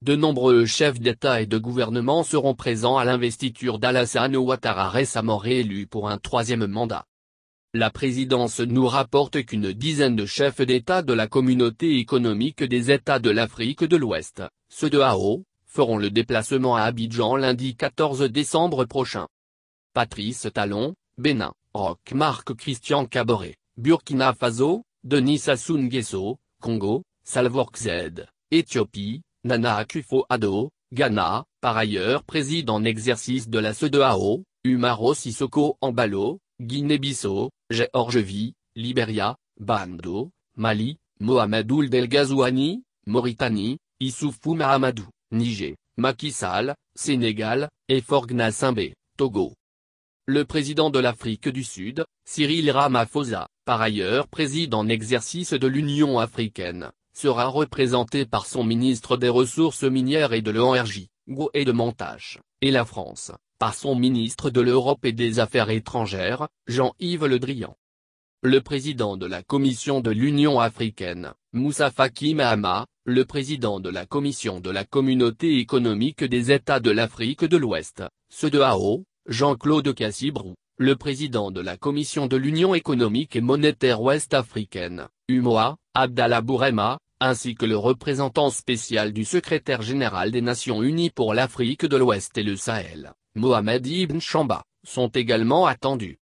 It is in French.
De nombreux chefs d'État et de gouvernement seront présents à l'investiture d'Alassane Ouattara récemment réélu pour un troisième mandat. La présidence nous rapporte qu'une dizaine de chefs d'État de la communauté économique des États de l'Afrique de l'Ouest, ceux de AO, feront le déplacement à Abidjan lundi 14 décembre prochain. Patrice Talon, Bénin, Marc Christian Caboret, Burkina Faso, Denis Sassou Congo, Salvork Z, Éthiopie, Nana Akufo Ado, Ghana, par ailleurs préside en exercice de la CEDEAO, Umaro Sissoko Ambalo, Guinée-Bissau, Géorgie, Libéria, Bando, Mali, Mohamedou Delgazouani, Mauritanie, Issoufou Mahamadou, Niger, Macky Sénégal, et Forgna Simbé, Togo. Le président de l'Afrique du Sud, Cyril Ramaphosa, par ailleurs préside en exercice de l'Union africaine sera représenté par son ministre des Ressources minières et de l'Énergie, et de Montage, et la France, par son ministre de l'Europe et des Affaires étrangères, Jean-Yves Le Drian. Le président de la Commission de l'Union africaine, Moussa Faki Mahama, le président de la Commission de la Communauté économique des États de l'Afrique de l'Ouest, ceux de Jean-Claude Cassibrou, le président de la Commission de l'Union économique et monétaire ouest-africaine, UMOA, Abdallah Bourema, ainsi que le représentant spécial du secrétaire général des Nations Unies pour l'Afrique de l'Ouest et le Sahel, Mohamed Ibn Chamba, sont également attendus.